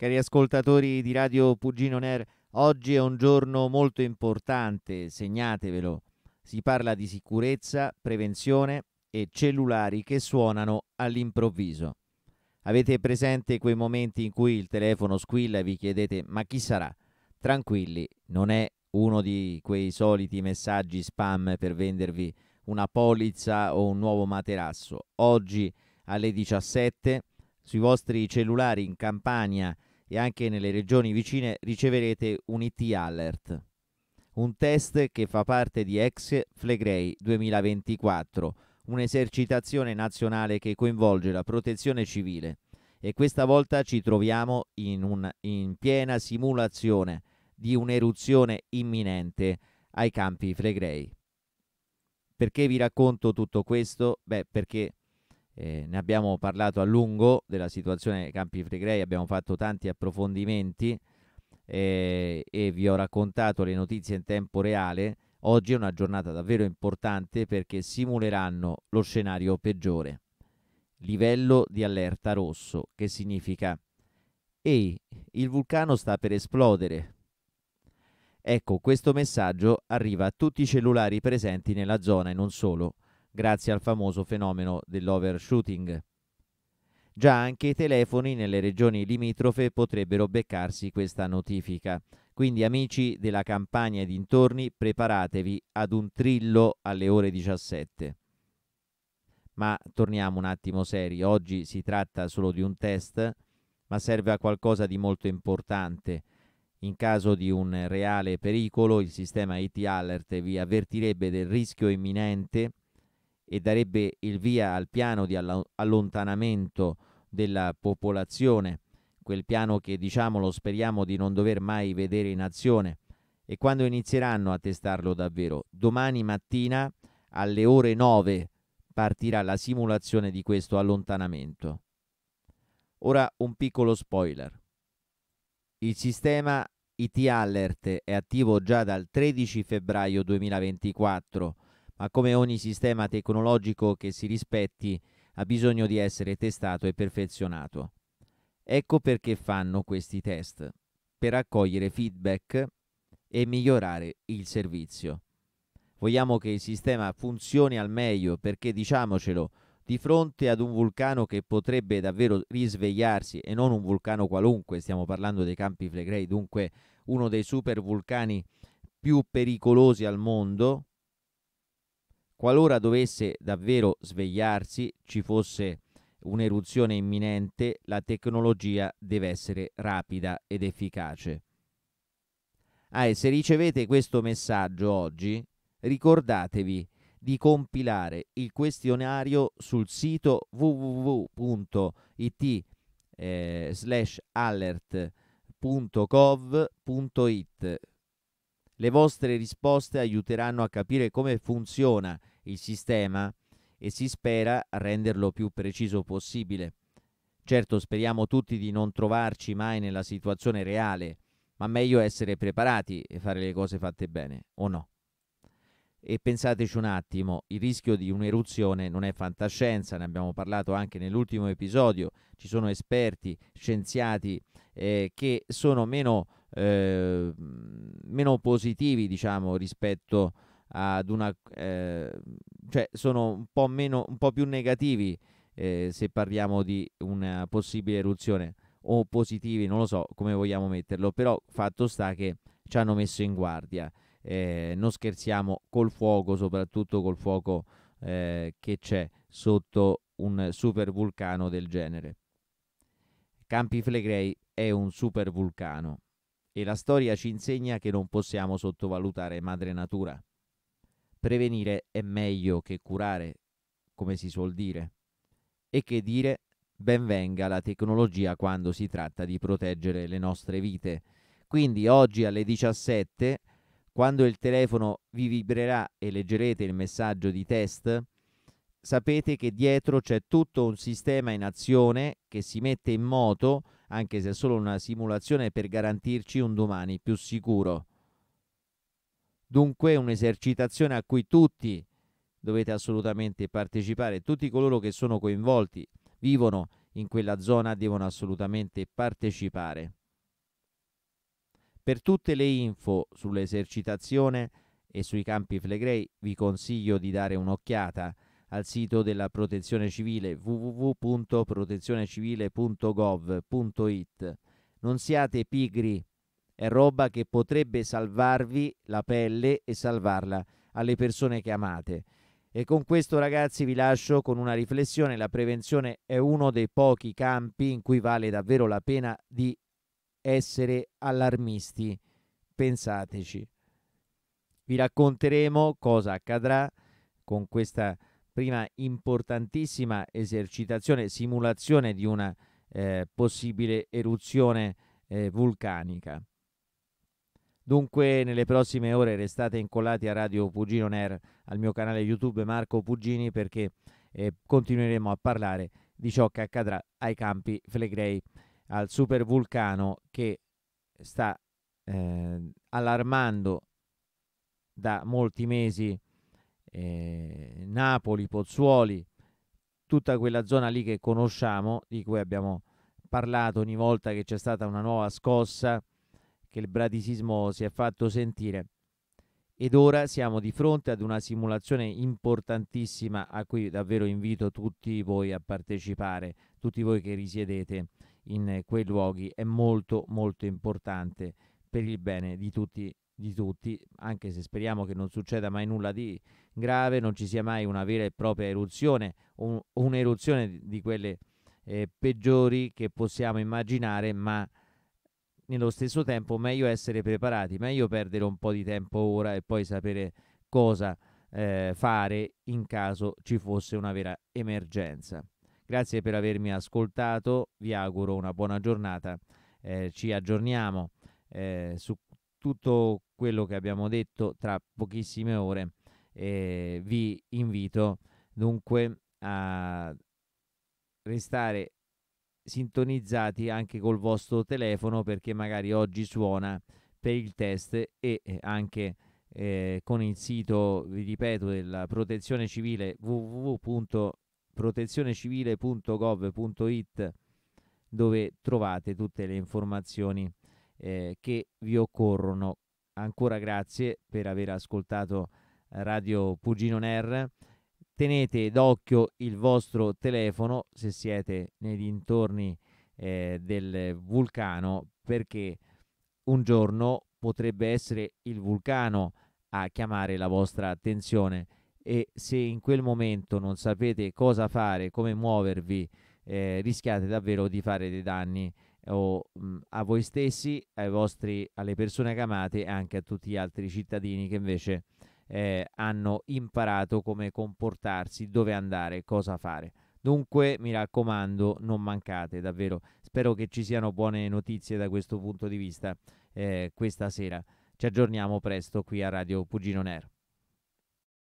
Cari ascoltatori di Radio Pugino Ner, oggi è un giorno molto importante, segnatevelo. Si parla di sicurezza, prevenzione e cellulari che suonano all'improvviso. Avete presente quei momenti in cui il telefono squilla e vi chiedete ma chi sarà? Tranquilli, non è uno di quei soliti messaggi spam per vendervi una polizza o un nuovo materasso. Oggi alle 17 sui vostri cellulari in campagna e anche nelle regioni vicine riceverete un IT alert, un test che fa parte di Ex Flegrei 2024, un'esercitazione nazionale che coinvolge la protezione civile e questa volta ci troviamo in, un, in piena simulazione di un'eruzione imminente ai campi Flegrei. Perché vi racconto tutto questo? Beh, perché eh, ne abbiamo parlato a lungo della situazione Campi Fregrei, abbiamo fatto tanti approfondimenti eh, e vi ho raccontato le notizie in tempo reale. Oggi è una giornata davvero importante perché simuleranno lo scenario peggiore. Livello di allerta rosso, che significa Ehi, il vulcano sta per esplodere. Ecco, questo messaggio arriva a tutti i cellulari presenti nella zona e non solo grazie al famoso fenomeno dell'overshooting. Già anche i telefoni nelle regioni limitrofe potrebbero beccarsi questa notifica. Quindi amici della campagna e dintorni, preparatevi ad un trillo alle ore 17. Ma torniamo un attimo seri, oggi si tratta solo di un test, ma serve a qualcosa di molto importante. In caso di un reale pericolo, il sistema IT Alert vi avvertirebbe del rischio imminente e darebbe il via al piano di allontanamento della popolazione, quel piano che diciamolo speriamo di non dover mai vedere in azione. E quando inizieranno a testarlo davvero? Domani mattina alle ore 9 partirà la simulazione di questo allontanamento. Ora un piccolo spoiler. Il sistema IT Alert è attivo già dal 13 febbraio 2024 ma come ogni sistema tecnologico che si rispetti ha bisogno di essere testato e perfezionato. Ecco perché fanno questi test, per accogliere feedback e migliorare il servizio. Vogliamo che il sistema funzioni al meglio perché diciamocelo, di fronte ad un vulcano che potrebbe davvero risvegliarsi e non un vulcano qualunque, stiamo parlando dei Campi Flegrei, dunque uno dei supervulcani più pericolosi al mondo, Qualora dovesse davvero svegliarsi, ci fosse un'eruzione imminente, la tecnologia deve essere rapida ed efficace. Ah, e se ricevete questo messaggio oggi, ricordatevi di compilare il questionario sul sito www.it eh, alert.gov.it. Le vostre risposte aiuteranno a capire come funziona il il sistema e si spera renderlo più preciso possibile. Certo speriamo tutti di non trovarci mai nella situazione reale, ma meglio essere preparati e fare le cose fatte bene, o no? E pensateci un attimo, il rischio di un'eruzione non è fantascienza, ne abbiamo parlato anche nell'ultimo episodio, ci sono esperti, scienziati eh, che sono meno, eh, meno positivi diciamo, rispetto a ad una... Eh, cioè sono un po, meno, un po più negativi eh, se parliamo di una possibile eruzione o positivi, non lo so come vogliamo metterlo, però fatto sta che ci hanno messo in guardia. Eh, non scherziamo col fuoco, soprattutto col fuoco eh, che c'è sotto un super vulcano del genere. Campi Flegrei è un super vulcano e la storia ci insegna che non possiamo sottovalutare madre natura prevenire è meglio che curare, come si suol dire, e che dire ben venga la tecnologia quando si tratta di proteggere le nostre vite. Quindi oggi alle 17, quando il telefono vi vibrerà e leggerete il messaggio di test, sapete che dietro c'è tutto un sistema in azione che si mette in moto, anche se è solo una simulazione, per garantirci un domani più sicuro. Dunque un'esercitazione a cui tutti dovete assolutamente partecipare, tutti coloro che sono coinvolti, vivono in quella zona, devono assolutamente partecipare. Per tutte le info sull'esercitazione e sui campi Flegrei vi consiglio di dare un'occhiata al sito della Protezione Civile www.protezionecivile.gov.it. Non siate pigri è roba che potrebbe salvarvi la pelle e salvarla alle persone che amate. E con questo ragazzi vi lascio con una riflessione, la prevenzione è uno dei pochi campi in cui vale davvero la pena di essere allarmisti, pensateci. Vi racconteremo cosa accadrà con questa prima importantissima esercitazione, simulazione di una eh, possibile eruzione eh, vulcanica. Dunque nelle prossime ore restate incollati a Radio Pugino Ner, al mio canale YouTube Marco Pugini perché eh, continueremo a parlare di ciò che accadrà ai campi Flegrei, al super vulcano che sta eh, allarmando da molti mesi eh, Napoli, Pozzuoli, tutta quella zona lì che conosciamo, di cui abbiamo parlato ogni volta che c'è stata una nuova scossa che il bradisismo si è fatto sentire. Ed ora siamo di fronte ad una simulazione importantissima a cui davvero invito tutti voi a partecipare, tutti voi che risiedete in quei luoghi. È molto molto importante per il bene di tutti, di tutti, anche se speriamo che non succeda mai nulla di grave, non ci sia mai una vera e propria eruzione, un, un'eruzione di quelle eh, peggiori che possiamo immaginare, ma nello stesso tempo meglio essere preparati, meglio perdere un po' di tempo ora e poi sapere cosa eh, fare in caso ci fosse una vera emergenza. Grazie per avermi ascoltato, vi auguro una buona giornata, eh, ci aggiorniamo eh, su tutto quello che abbiamo detto tra pochissime ore e vi invito dunque a restare sintonizzati anche col vostro telefono perché magari oggi suona per il test e eh, anche eh, con il sito, vi ripeto, della protezione civile www.protezionecivile.gov.it dove trovate tutte le informazioni eh, che vi occorrono. Ancora grazie per aver ascoltato Radio Pugino Ner tenete d'occhio il vostro telefono se siete nei dintorni eh, del vulcano perché un giorno potrebbe essere il vulcano a chiamare la vostra attenzione e se in quel momento non sapete cosa fare, come muovervi, eh, rischiate davvero di fare dei danni o, mh, mm, a voi stessi, vostri, alle persone che amate e anche a tutti gli altri cittadini che invece eh, hanno imparato come comportarsi, dove andare, cosa fare. Dunque, mi raccomando, non mancate davvero. Spero che ci siano buone notizie da questo punto di vista eh, questa sera. Ci aggiorniamo presto qui a Radio Pugino Nero.